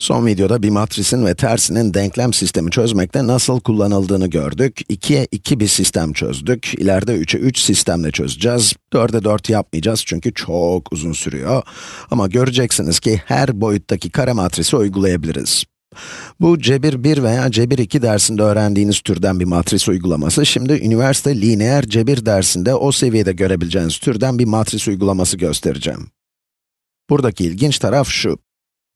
Son videoda bir matrisin ve tersinin denklem sistemi çözmekte nasıl kullanıldığını gördük. 2'ye 2 bir sistem çözdük. İleride 3'e 3 sistemle çözeceğiz. 4'e 4 yapmayacağız çünkü çok uzun sürüyor. Ama göreceksiniz ki her boyuttaki kare matrisi uygulayabiliriz. Bu cebir 1 veya cebir 2 dersinde öğrendiğiniz türden bir matris uygulaması, şimdi üniversite lineer cebir dersinde o seviyede görebileceğiniz türden bir matris uygulaması göstereceğim. Buradaki ilginç taraf şu.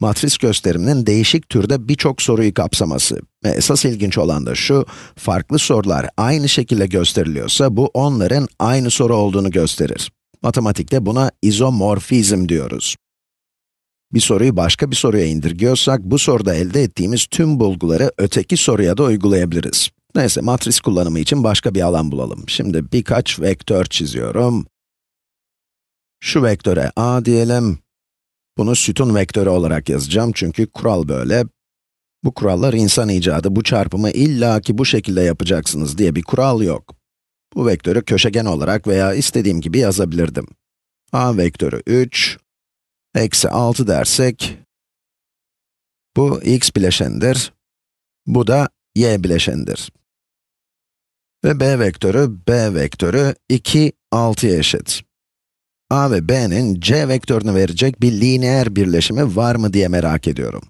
Matris gösteriminin değişik türde birçok soruyu kapsaması ve esas ilginç olan da şu, farklı sorular aynı şekilde gösteriliyorsa bu onların aynı soru olduğunu gösterir. Matematikte buna izomorfizm diyoruz. Bir soruyu başka bir soruya indirgiyorsak, bu soruda elde ettiğimiz tüm bulguları öteki soruya da uygulayabiliriz. Neyse, matris kullanımı için başka bir alan bulalım. Şimdi birkaç vektör çiziyorum. Şu vektöre a diyelim, bunu sütun vektörü olarak yazacağım çünkü kural böyle. Bu kurallar insan icadı, bu çarpımı illa ki bu şekilde yapacaksınız diye bir kural yok. Bu vektörü köşegen olarak veya istediğim gibi yazabilirdim. a vektörü 3, eksi 6 dersek, bu x bileşendir, bu da y bileşendir. Ve b vektörü, b vektörü 2, 6'ya eşit a ve b'nin c vektörünü verecek bir lineer birleşimi var mı diye merak ediyorum.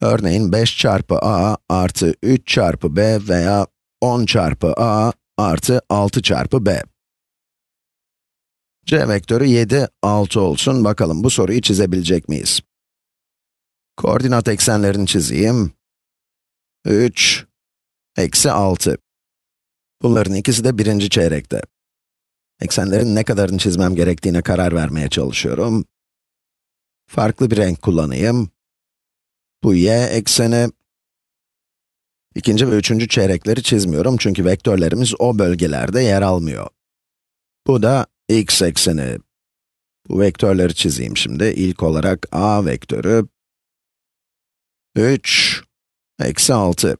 Örneğin 5 çarpı a artı 3 çarpı b veya 10 çarpı a artı 6 çarpı b. c vektörü 7, 6 olsun. Bakalım bu soruyu çizebilecek miyiz? Koordinat eksenlerini çizeyim. 3, eksi 6. Bunların ikisi de birinci çeyrekte. Eksenlerin ne kadarını çizmem gerektiğine karar vermeye çalışıyorum. Farklı bir renk kullanayım. Bu y ekseni. İkinci ve üçüncü çeyrekleri çizmiyorum çünkü vektörlerimiz o bölgelerde yer almıyor. Bu da x ekseni. Bu vektörleri çizeyim şimdi. İlk olarak a vektörü 3, eksi 6.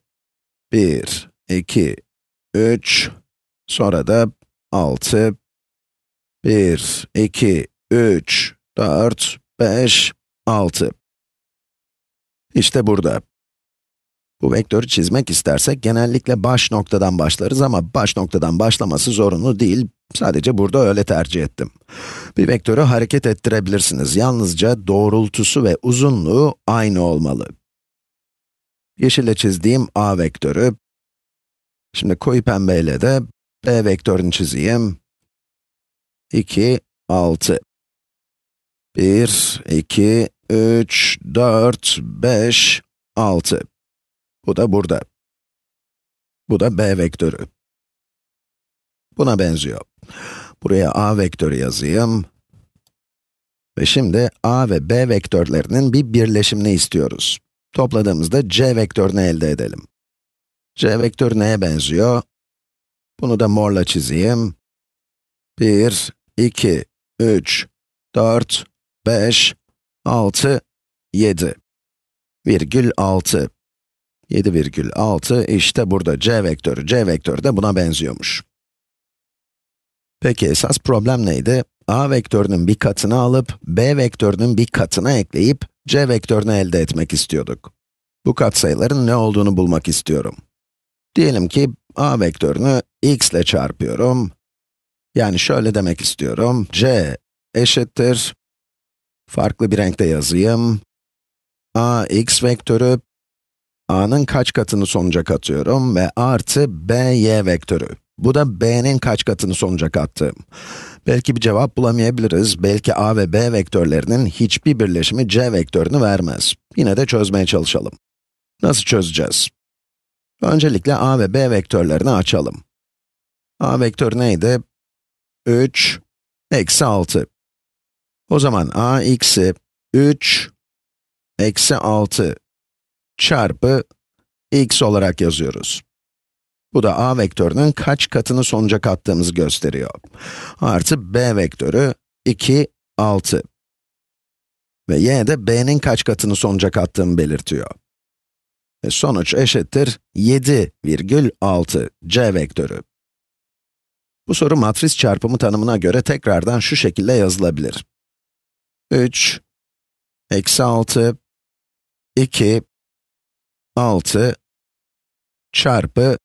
1, 2, 3, sonra da 6, 1, 2, 3, 4, 5, 6. İşte burada. Bu vektörü çizmek istersek genellikle baş noktadan başlarız ama baş noktadan başlaması zorunlu değil. Sadece burada öyle tercih ettim. Bir vektörü hareket ettirebilirsiniz. Yalnızca doğrultusu ve uzunluğu aynı olmalı. Yeşille çizdiğim a vektörü. Şimdi koyu pembeyle de b vektörünü çizeyim. 2, 6. 1, 2, 3, 4, 5, 6. Bu da burada. Bu da b vektörü. Buna benziyor. Buraya a vektörü yazayım. Ve şimdi a ve b vektörlerinin bir birleşimini istiyoruz. Topladığımızda c vektörünü elde edelim. c vektörü neye benziyor? Bunu da morla çizeyim. 1, 2, 3, 4, 5, 6, 7. Virgül 6. 7,6 işte burada c vektörü, c vektörü de buna benziyormuş. Peki esas problem neydi? a vektörünün bir katını alıp, b vektörünün bir katına ekleyip, c vektörünü elde etmek istiyorduk. Bu katsayıların ne olduğunu bulmak istiyorum. Diyelim ki a vektörünü x ile çarpıyorum, yani şöyle demek istiyorum. C eşittir. Farklı bir renkte yazayım. a x vektörü a'nın kaç katını sonuca katıyorum ve artı b y vektörü. Bu da b'nin kaç katını sonuca kattım. Belki bir cevap bulamayabiliriz. Belki a ve b vektörlerinin hiçbir birleşimi c vektörünü vermez. Yine de çözmeye çalışalım. Nasıl çözeceğiz? Öncelikle a ve b vektörlerini açalım. a vektörü neydi? 3 eksi 6. O zaman a x'i 3 eksi 6 çarpı x olarak yazıyoruz. Bu da a vektörünün kaç katını sonuca kattığımızı gösteriyor. Artı b vektörü 2, 6. Ve y de b'nin kaç katını sonuca kattığımı belirtiyor. Ve sonuç eşittir 7,6 c vektörü. Bu soru matris çarpımı tanımına göre tekrardan şu şekilde yazılabilir. 3, eksi 6, 2, 6 çarpı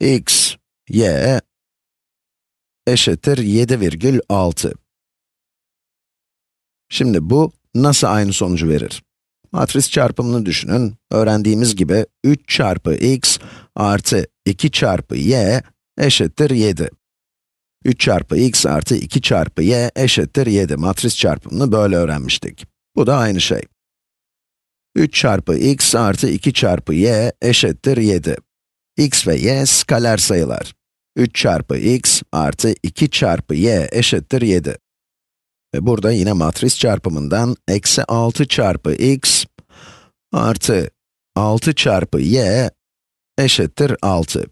x, y eşittir 7,6. Şimdi bu nasıl aynı sonucu verir? Matris çarpımını düşünün. Öğrendiğimiz gibi 3 çarpı x artı 2 çarpı y eşittir 7. 3 çarpı x artı 2 çarpı y eşittir 7. Matris çarpımını böyle öğrenmiştik. Bu da aynı şey. 3 çarpı x artı 2 çarpı y eşittir 7. x ve y skaler sayılar. 3 çarpı x artı 2 çarpı y eşittir 7. Ve burada yine matris çarpımından eksi 6 çarpı x artı 6 çarpı y eşittir 6.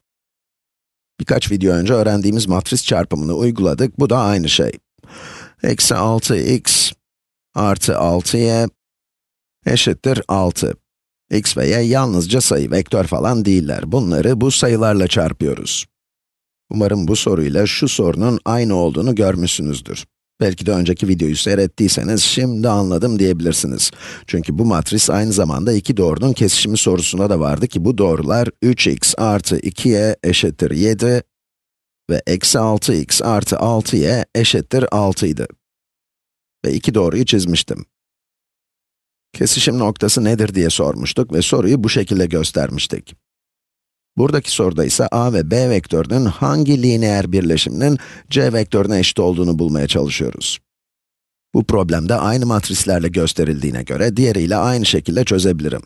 Birkaç video önce öğrendiğimiz matris çarpımını uyguladık. Bu da aynı şey. Eksi 6x artı 6y eşittir 6. x ve y yalnızca sayı, vektör falan değiller. Bunları bu sayılarla çarpıyoruz. Umarım bu soruyla şu sorunun aynı olduğunu görmüşsünüzdür. Belki de önceki videoyu seyrettiyseniz şimdi anladım diyebilirsiniz. Çünkü bu matris aynı zamanda iki doğrunun kesişimi sorusuna da vardı ki bu doğrular 3x artı 2y eşittir 7 ve eksi 6x artı 6y eşittir 6 idi. Ve iki doğruyu çizmiştim. Kesişim noktası nedir diye sormuştuk ve soruyu bu şekilde göstermiştik. Buradaki soruda ise a ve b vektörünün hangi lineer birleşiminin c vektörüne eşit olduğunu bulmaya çalışıyoruz. Bu problemde aynı matrislerle gösterildiğine göre diğeriyle aynı şekilde çözebilirim.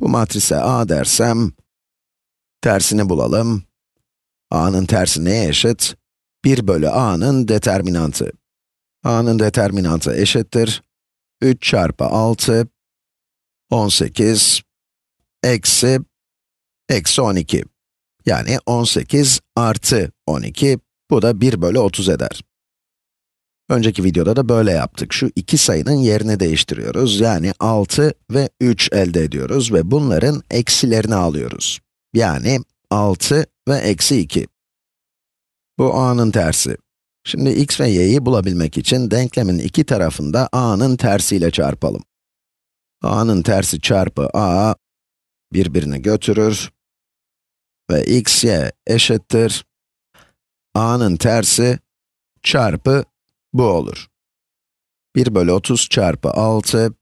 Bu matrise a dersem, tersini bulalım. a'nın tersi neye eşit? 1 bölü a'nın determinantı. a'nın determinantı eşittir. 3 çarpı 6, 18, eksi eksi 12. Yani 18 artı 12, bu da 1 bölü 30 eder. Önceki videoda da böyle yaptık. Şu iki sayının yerini değiştiriyoruz. Yani 6 ve 3 elde ediyoruz ve bunların eksilerini alıyoruz. Yani 6 ve eksi 2. Bu a'nın tersi. Şimdi x ve y'yi bulabilmek için denklemin iki tarafında a'nın tersiyle çarpalım. a'nın tersi çarpı a birbirini götürür ve xy eşittir a'nın tersi çarpı bu olur. 1 bölü 30 çarpı 6,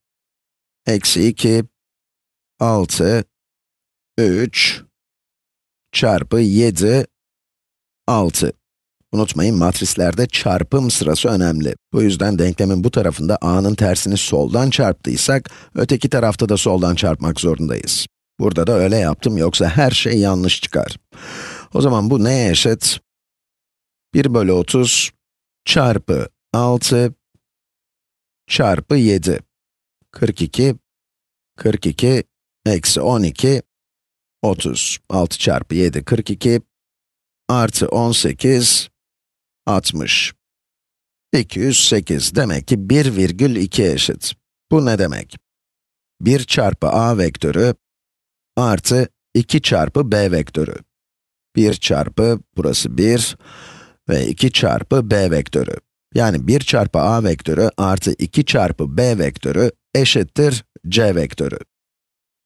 eksi 2, 6, 3, çarpı 7, 6. Unutmayın matrislerde çarpım sırası önemli. Bu yüzden denklemin bu tarafında a'nın tersini soldan çarptıysak, öteki tarafta da soldan çarpmak zorundayız. Burada da öyle yaptım yoksa her şey yanlış çıkar. O zaman bu neye eşit? 1 bölü 30 çarpı 6 çarpı 7. 42, 42, eksi 12, 30. 6 çarpı 7, 42, artı 18, 60. 208 demek ki 1,2 eşit. Bu ne demek? 1 çarpı a vektörü artı 2 çarpı b vektörü. 1 çarpı, burası 1 ve 2 çarpı b vektörü. Yani 1 çarpı a vektörü artı 2 çarpı b vektörü eşittir c vektörü.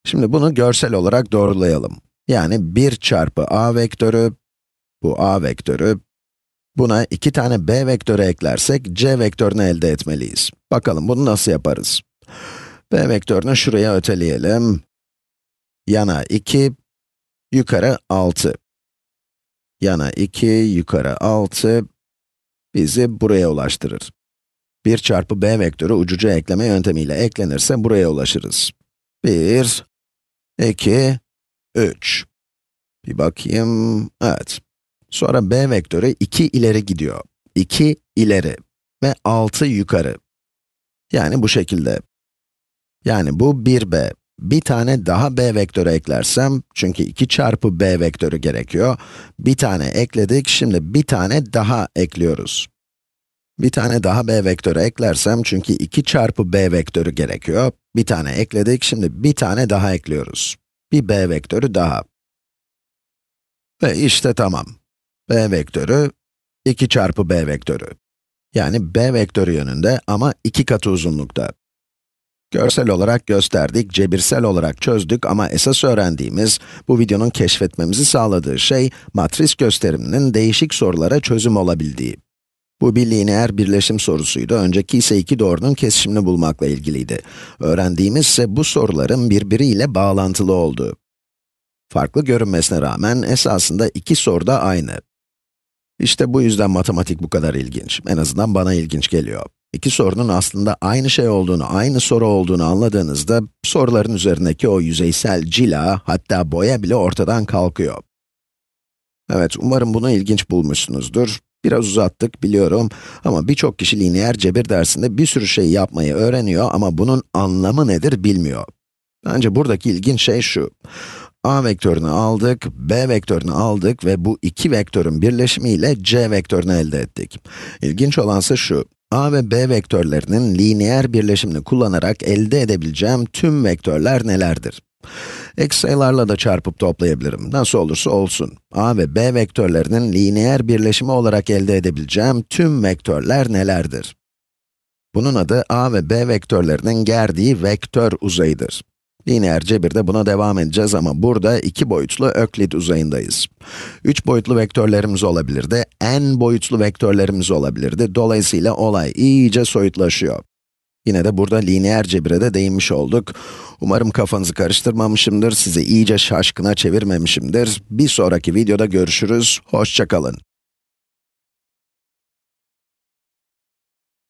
Şimdi bunu görsel olarak doğrulayalım. Yani 1 çarpı a vektörü, bu a vektörü, buna 2 tane b vektörü eklersek c vektörünü elde etmeliyiz. Bakalım bunu nasıl yaparız? b vektörünü şuraya öteleyelim yana 2, yukarı 6. Yana 2, yukarı 6 bizi buraya ulaştırır. 1 çarpı b vektörü ucuca ekleme yöntemiyle eklenirse buraya ulaşırız. 1, 2, 3. Bir bakayım, evet. Sonra b vektörü 2 ileri gidiyor. 2 ileri ve 6 yukarı. Yani bu şekilde. Yani bu 1b. Bir tane daha b vektörü eklersem, çünkü 2 çarpı b vektörü gerekiyor. Bir tane ekledik, şimdi bir tane daha ekliyoruz. Bir tane daha b vektörü eklersem, çünkü 2 çarpı b vektörü gerekiyor. Bir tane ekledik, şimdi bir tane daha ekliyoruz. Bir b vektörü daha. Ve işte tamam. b vektörü, 2 çarpı b vektörü. Yani b vektörü yönünde ama 2 katı uzunlukta. Görsel olarak gösterdik, cebirsel olarak çözdük ama esas öğrendiğimiz, bu videonun keşfetmemizi sağladığı şey, matris gösteriminin değişik sorulara çözüm olabildiği. Bu bir lineer birleşim sorusuydu, önceki ise iki doğrunun kesişimini bulmakla ilgiliydi. Öğrendiğimiz ise bu soruların birbiriyle bağlantılı olduğu. Farklı görünmesine rağmen esasında iki soru da aynı. İşte bu yüzden matematik bu kadar ilginç, en azından bana ilginç geliyor. İki sorunun aslında aynı şey olduğunu, aynı soru olduğunu anladığınızda, soruların üzerindeki o yüzeysel cila, hatta boya bile ortadan kalkıyor. Evet, umarım bunu ilginç bulmuşsunuzdur. Biraz uzattık, biliyorum ama birçok kişi lineer cebir dersinde bir sürü şey yapmayı öğreniyor ama bunun anlamı nedir bilmiyor. Bence buradaki ilginç şey şu. a vektörünü aldık, b vektörünü aldık ve bu iki vektörün birleşimiyle c vektörünü elde ettik. İlginç olansa şu, a ve b vektörlerinin lineer birleşimini kullanarak elde edebileceğim tüm vektörler nelerdir? Eksi sayılarla da çarpıp toplayabilirim, nasıl olursa olsun. a ve b vektörlerinin lineer birleşimi olarak elde edebileceğim tüm vektörler nelerdir? Bunun adı a ve b vektörlerinin gerdiği vektör uzayıdır. Lineer cebirde buna devam edeceğiz ama burada iki boyutlu öklit uzayındayız. Üç boyutlu vektörlerimiz olabilirdi, n boyutlu vektörlerimiz olabilirdi. Dolayısıyla olay iyice soyutlaşıyor. Yine de burada lineer cebire de değinmiş olduk. Umarım kafanızı karıştırmamışımdır, sizi iyice şaşkına çevirmemişimdir. Bir sonraki videoda görüşürüz, hoşçakalın.